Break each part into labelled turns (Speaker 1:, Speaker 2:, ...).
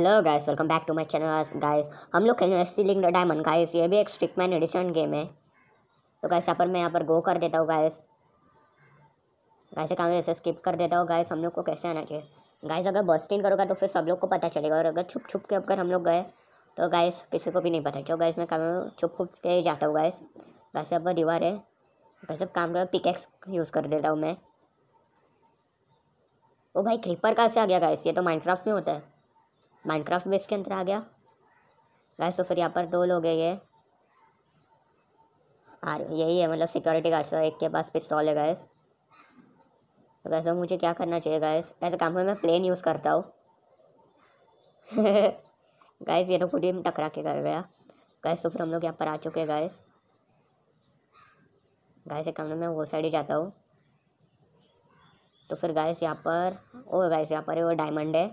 Speaker 1: hello guys welcome back to my channel guys हम लोग खेल रहे हैं सीलिंग डायमंड गाइस ये भी एक स्ट्रिकमैन एडिशन गेम है तो गाइस यहाँ पर मैं यहाँ पर गो कर देता हूँ गाइस गाइस काम ऐसे स्किप कर देता हूँ गाइस हम लोग को कैसे आना चाहिए गाइस अगर बस्टिंग करोगा तो फिर सब लोग को पता चलेगा और अगर छुप छुप के अगर हम लोग गए तो गाइस किसी को भी नहीं पता चलो गाइस मैं काम छुप छुप के ही जाता हूँ गाइस गाइस यहाँ पर दीवार है गाइस अब काम कर पिकेक्स यूज़ कर देता हूँ मैं वो भाई क्रीपर कहाँ से आ गया गाइस ये तो माइंड में होता है माइनक्राफ्ट बेस इसके अंदर आ गया गैस तो फिर यहाँ पर दो लोग हैं ये और यही है मतलब सिक्योरिटी सर एक के पास पिस्टॉल है गैस तो वैसे मुझे क्या करना चाहिए गैस ऐसे काम में मैं प्लेन यूज़ करता हूँ गैस ये तो खुद ही टकरा के कर गया गैस तो फिर हम लोग यहाँ पर आ चुके हैं गैस गाय एक काम में वो साइड ही जाता हूँ तो फिर गाइस यहाँ पर ओ गाइस यहाँ पर वो डायमंड है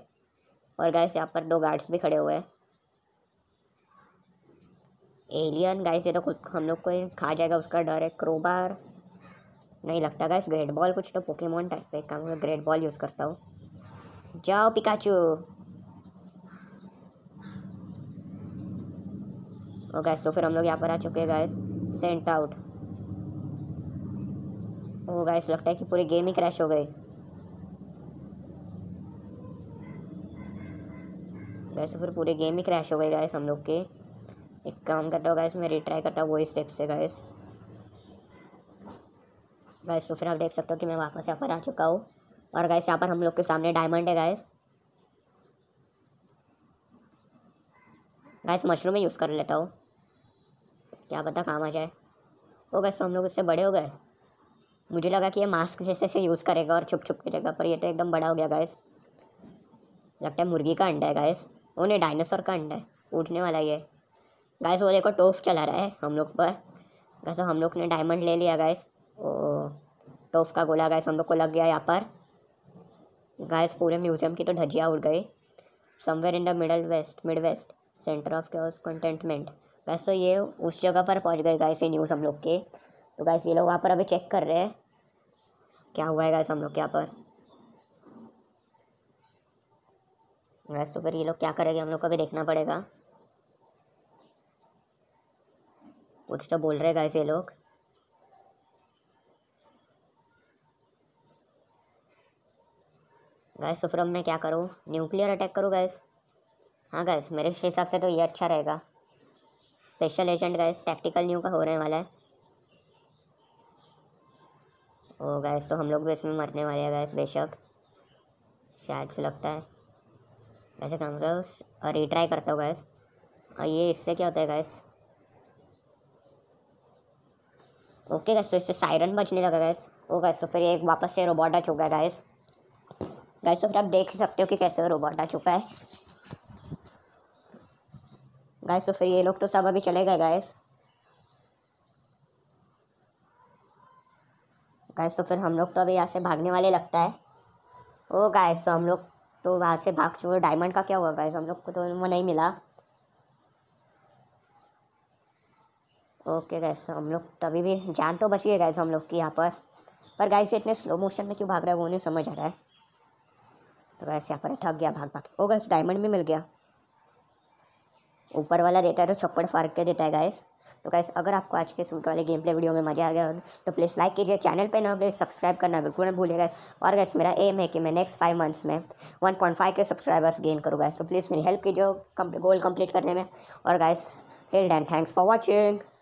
Speaker 1: और गाइस यहाँ पर दो गार्ड्स भी खड़े हुए हैं एलियन गाइस ये तो खुद हम लोग को खा जाएगा उसका डर है क्रोबार नहीं लगता गाइस ग्रेट बॉल कुछ तो पोकेमोन टाइप का काम मैं ग्रेट बॉल यूज़ करता हूँ जाओ पिकाचू और गैस तो फिर हम लोग यहाँ पर आ चुके हैं गैस सेंट आउट ओ गैस लगता है कि पूरी गेम ही क्रैश हो गई वैसे फिर पूरे गेम ही क्रैश हो गए गाइस हम लोग के एक काम करता हूँ गाइस मैं रिट्राई करता हूँ वही स्टेप से गाइस गाइस तो फिर आप देख सकते हो कि मैं वापस यहाँ पर आ चुका हूँ और गाइस यहाँ पर हम लोग के सामने डायमंड है गाइस गाइस मशरूम ही यूज़ कर लेता हूँ क्या पता काम आ जाए वो गैस तो हम लोग उससे बड़े हो गए मुझे लगा कि ये मास्क जैसे से यूज़ करेगा और छुप छुप के रहेगा पर ये तो एकदम बड़ा हो गया गैस लगता है मुर्गी का अंडा है गैस उन्हें डायनासोर का अंडा है उठने वाला ये गैस वो देखो टोफ चला रहा है हम लोग पर वैसे हम लोग ने डायमंड ले लिया गैस ओ टोफ का गोला गैस हम लोग को लग गया यहाँ पर गैस पूरे म्यूजियम की तो ढजिया उड़ गई somewhere in the middle west mid west centre of cures containment guys तो ये उस जगह पर पहुँच गए गैस ये न्यूज़ हम लोग के तो गैस ये लोग वहाँ पर अभी चेक कर रहे हैं क्या हुआ है गैस हम लोग के यहाँ पर वैसे तो फिर ये लोग क्या करेंगे हम लोग को भी देखना पड़ेगा कुछ तो बोल रहे गाइस ये लोग गैस तो फिर मैं क्या करूँ न्यूक्लियर अटैक करूँ गैस हाँ गैस मेरे हिसाब से तो ये अच्छा रहेगा special agent guys tactical new का हो रहे वाला है ओ गैस तो हम लोग भी इसमें मरने वाले हैं गैस बेशक शायद से लगता है ऐसे काम गर्ल्स और रिट्राई करते हो गैस और ये इससे क्या होता है गैस ओके गैस तो इससे सायरन बजने लगा गैस ओ गैस तो फिर एक वापस से रोबोट आ चुका है गैस गैस तो फिर आप देख सकते हो कि कैसे रोबोट आ चुका है गैस तो फिर ये लोग तो सब अभी चले गए गैस गैस तो फिर हम लोग तो अभी यहाँ से भागने वाले लगता है ओ oh गैस तो हम लोग तो वहाँ से भाग चुके डायमंड का क्या हुआ गाइस हम लोग को तो वो नहीं मिला ओके गैस हम लोग तभी तो भी जान तो बची है गैस हम लोग की यहाँ पर पर गाइस इतने स्लो मोशन में क्यों भाग रहा है वो नहीं समझ आ रहा है तो गैस यहाँ पर थक गया भाग भाग ओ गैस डायमंड भी मिल गया ऊपर वाला देता है तो छप्पड़ फाड़ के देता है गैस तो गाइस अगर आपको आज के सुनकर वाले गेम प्ले वीडियो में मजा आ गया तो प्लीज़ लाइक कीजिए चैनल पे ना प्लीज़ सब्सक्राइब करना बिल्कुल ना भूलिए गैस और गैस मेरा एम है कि मैं नेक्स्ट फाइव मंथ्स में वन पॉइंट फाइव के सब्सक्राइबर्स गेन करूँ गैस तो प्लीज़ मेरी हेल्प कीजिए गोल कंप्लीट करने में और guys till then thanks for watching